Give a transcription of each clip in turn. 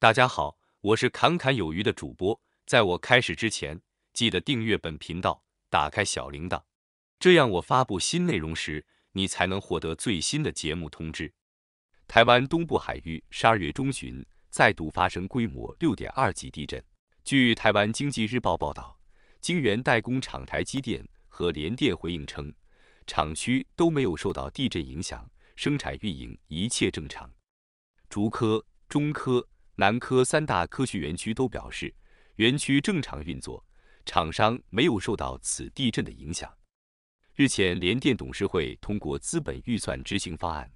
大家好，我是侃侃有余的主播。在我开始之前，记得订阅本频道，打开小铃铛，这样我发布新内容时，你才能获得最新的节目通知。台湾东部海域十二月中旬再度发生规模六点二级地震。据台湾经济日报报道，晶圆代工厂台积电和联电回应称，厂区都没有受到地震影响，生产运营一切正常。竹科、中科。南科三大科学园区都表示，园区正常运作，厂商没有受到此地震的影响。日前，联电董事会通过资本预算执行方案，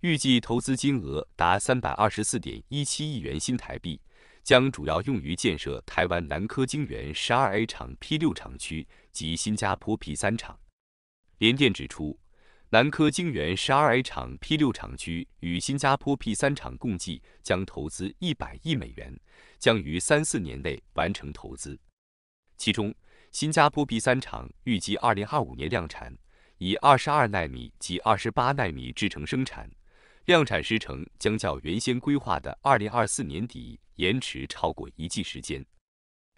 预计投资金额达三百二十四点一七亿元新台币，将主要用于建设台湾南科晶圆十二 A 厂 P 六厂区及新加坡 P 三厂。联电指出。南科晶圆十二 A 厂 P 六厂区与新加坡 P 三厂共计将投资一百亿美元，将于三四年内完成投资。其中，新加坡 P 三厂预计二零二五年量产，以二十二纳米及二十八纳米制成生产，量产时程将较原先规划的二零二四年底延迟超过一季时间。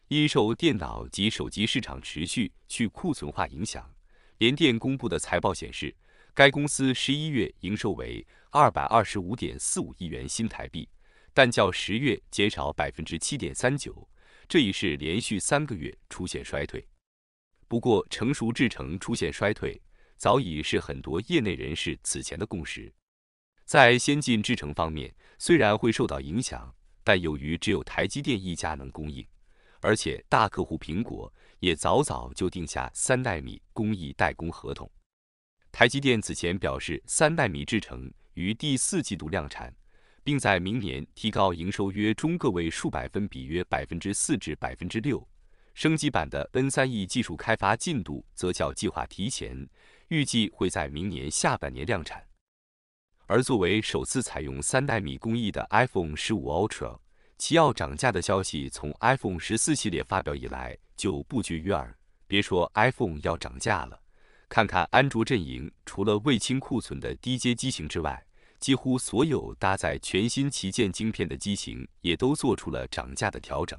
因受电脑及手机市场持续去库存化影响，联电公布的财报显示。该公司十一月营收为二百二十五点四五亿元新台币，但较十月减少百分之七点三九，这已是连续三个月出现衰退。不过，成熟制程出现衰退早已是很多业内人士此前的共识。在先进制程方面，虽然会受到影响，但由于只有台积电一家能供应，而且大客户苹果也早早就定下三纳米工艺代工合同。台积电此前表示，三纳米制程于第四季度量产，并在明年提高营收约中个位数百分比，约百分之四至百分之六。升级版的 N 三 E 技术开发进度则较计划提前，预计会在明年下半年量产。而作为首次采用三纳米工艺的 iPhone 十五 Ultra，其要涨价的消息从 iPhone 十四系列发表以来就不绝于耳。别说 iPhone 要涨价了。看看安卓阵营，除了未清库存的低阶机型之外，几乎所有搭载全新旗舰晶片的机型也都做出了涨价的调整。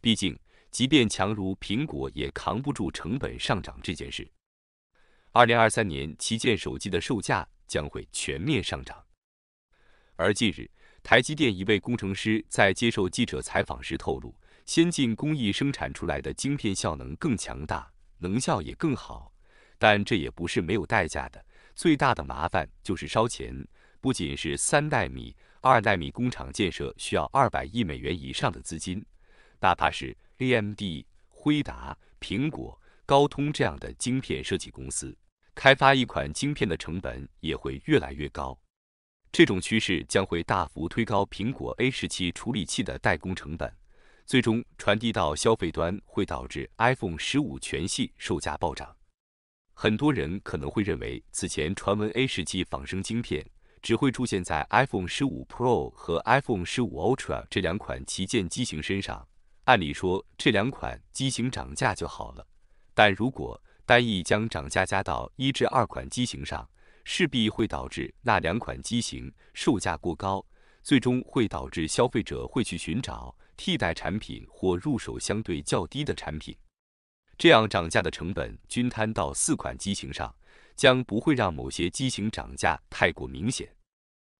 毕竟，即便强如苹果，也扛不住成本上涨这件事。二零二三年，旗舰手机的售价将会全面上涨。而近日，台积电一位工程师在接受记者采访时透露，先进工艺生产出来的晶片效能更强大，能效也更好。但这也不是没有代价的。最大的麻烦就是烧钱，不仅是三代米、二代米工厂建设需要二百亿美元以上的资金，哪怕是 AMD、辉达、苹果、高通这样的晶片设计公司，开发一款晶片的成本也会越来越高。这种趋势将会大幅推高苹果 A 十七处理器的代工成本，最终传递到消费端，会导致 iPhone 十五全系售价暴涨。很多人可能会认为，此前传闻 A 十七仿生晶片只会出现在 iPhone 十五 Pro 和 iPhone 十五 Ultra 这两款旗舰机型身上。按理说，这两款机型涨价就好了。但如果单意将涨价加到一至二款机型上，势必会导致那两款机型售价过高，最终会导致消费者会去寻找替代产品或入手相对较低的产品。这样涨价的成本均摊到四款机型上，将不会让某些机型涨价太过明显。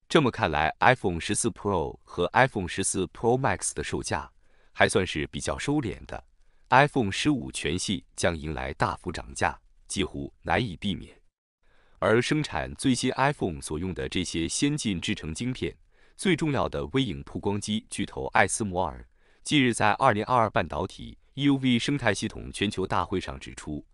这么看来，iPhone 十四 Pro 和 iPhone 十四 Pro Max 的售价还算是比较收敛的。iPhone 十五全系将迎来大幅涨价，几乎难以避免。而生产最新 iPhone 所用的这些先进制程晶片，最重要的微影曝光机巨头爱思摩尔，近日在二零二二半导体。EUV 生态系统全球大会上指出，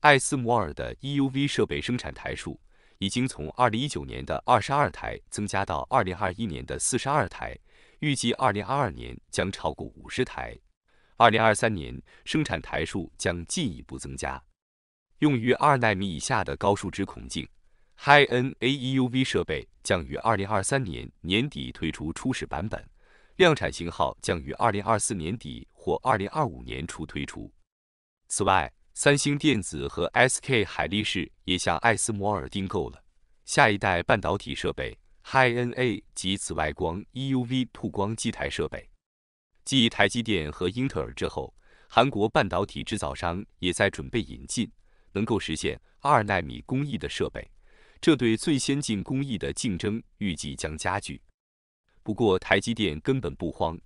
艾斯摩尔的 EUV 设备生产台数已经从2019年的22台增加到2021年的42台，预计2022年将超过50台，2023年生产台数将进一步增加。用于2纳米以下的高数值孔径 （High NA）EUV 设备将于2023年年底推出初始版本，量产型号将于2024年底。或二零二五年初推出。此外，三星电子和 SK 海力士也向艾斯摩尔订购了下一代半导体设备 HiNA 及紫外光 EUV 曝光机台设备。继台积电和英特尔之后，韩国半导体制造商也在准备引进能够实现二纳米工艺的设备。这对最先进工艺的竞争预计将加剧。不过，台积电根本不慌，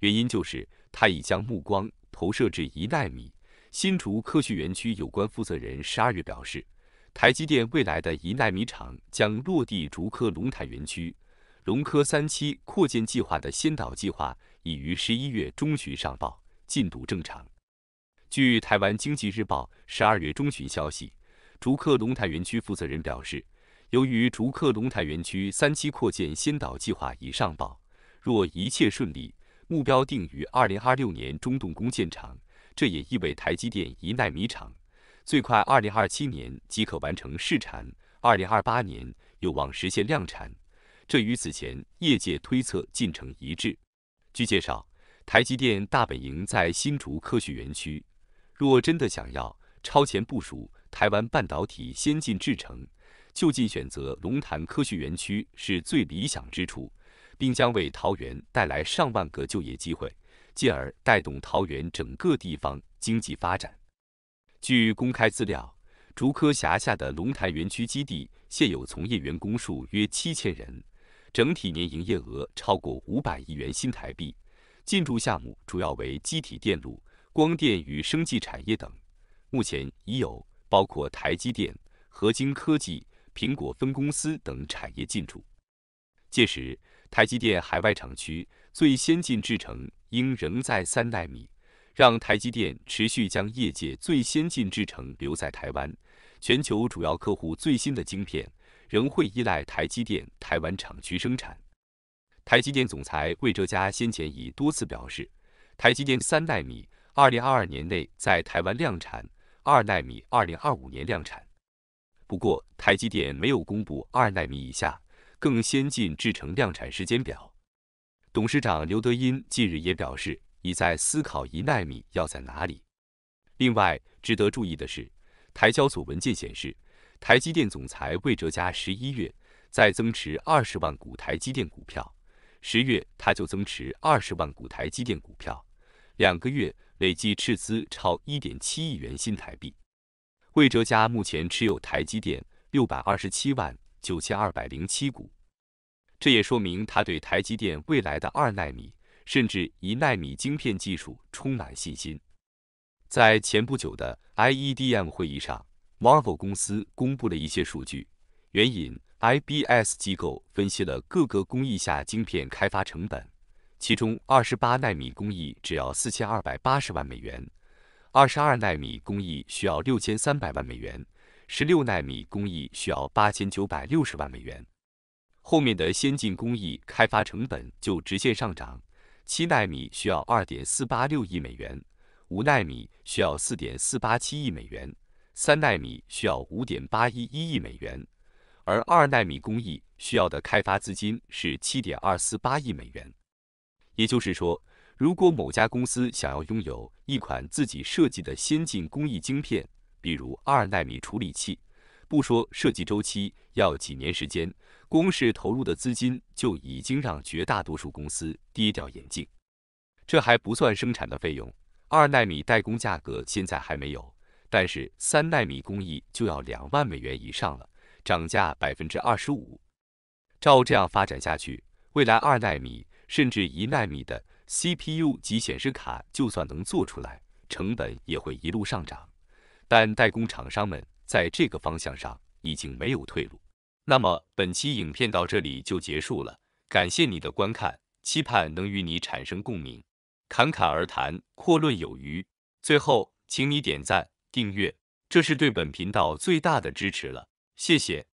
原因就是。他已将目光投射至一纳米。新竹科学园区有关负责人十二月表示，台积电未来的一纳米厂将落地竹科龙潭园区。龙科三期扩建计划的先导计划已于十一月中旬上报，进度正常。据台湾经济日报十二月中旬消息，竹科龙潭园区负责人表示，由于竹科龙潭园区三期扩建先导计划已上报，若一切顺利。目标定于二零二六年中动工建厂，这也意味台积电一纳米厂最快二零二七年即可完成试产，二零二八年有望实现量产。这与此前业界推测进程一致。据介绍，台积电大本营在新竹科学园区，若真的想要超前部署台湾半导体先进制程，就近选择龙潭科学园区是最理想之处。并将为桃园带来上万个就业机会，进而带动桃园整个地方经济发展。据公开资料，竹科辖下的龙潭园区基地现有从业员工数约七千人，整体年营业额超过五百亿元新台币。进驻项目主要为机体电路、光电与生技产业等，目前已有包括台积电、合金科技、苹果分公司等产业进驻。届时，台积电海外厂区最先进制程应仍在三纳米，让台积电持续将业界最先进制程留在台湾。全球主要客户最新的晶片仍会依赖台积电台湾厂区生产。台积电总裁魏哲嘉先前已多次表示，台积电三纳米二零二二年内在台湾量产，二纳米二零二五年量产。不过，台积电没有公布二纳米以下。更先进制成量产时间表。董事长刘德音近日也表示，已在思考一纳米要在哪里。另外，值得注意的是，台交所文件显示，台积电总裁魏哲嘉十一月再增持二十万股台积电股票，十月他就增持二十万股台积电股票，两个月累计斥资超一点七亿元新台币。魏哲嘉目前持有台积电六百二十七万。九千二百零七股，这也说明他对台积电未来的二纳米甚至一纳米晶片技术充满信心。在前不久的 IEDM 会议上 m a r v e l 公司公布了一些数据，援引 IBS 机构分析了各个工艺下晶片开发成本，其中二十八纳米工艺只要四千二百八十万美元，二十二纳米工艺需要六千三百万美元。十六纳米工艺需要八千九百六十万美元，后面的先进工艺开发成本就直线上涨。七纳米需要二点四八六亿美元，五纳米需要四点四八七亿美元，三纳米需要五点八一一亿美元，而二纳米工艺需要的开发资金是七点二四八亿美元。也就是说，如果某家公司想要拥有一款自己设计的先进工艺晶片，比如二纳米处理器，不说设计周期要几年时间，光是投入的资金就已经让绝大多数公司跌掉眼镜。这还不算生产的费用，二纳米代工价格现在还没有，但是三纳米工艺就要两万美元以上了，涨价百分之二十五。照这样发展下去，未来二纳米甚至一纳米的 CPU 及显示卡，就算能做出来，成本也会一路上涨。但代工厂商们在这个方向上已经没有退路。那么本期影片到这里就结束了，感谢你的观看，期盼能与你产生共鸣。侃侃而谈，阔论有余。最后，请你点赞、订阅，这是对本频道最大的支持了，谢谢。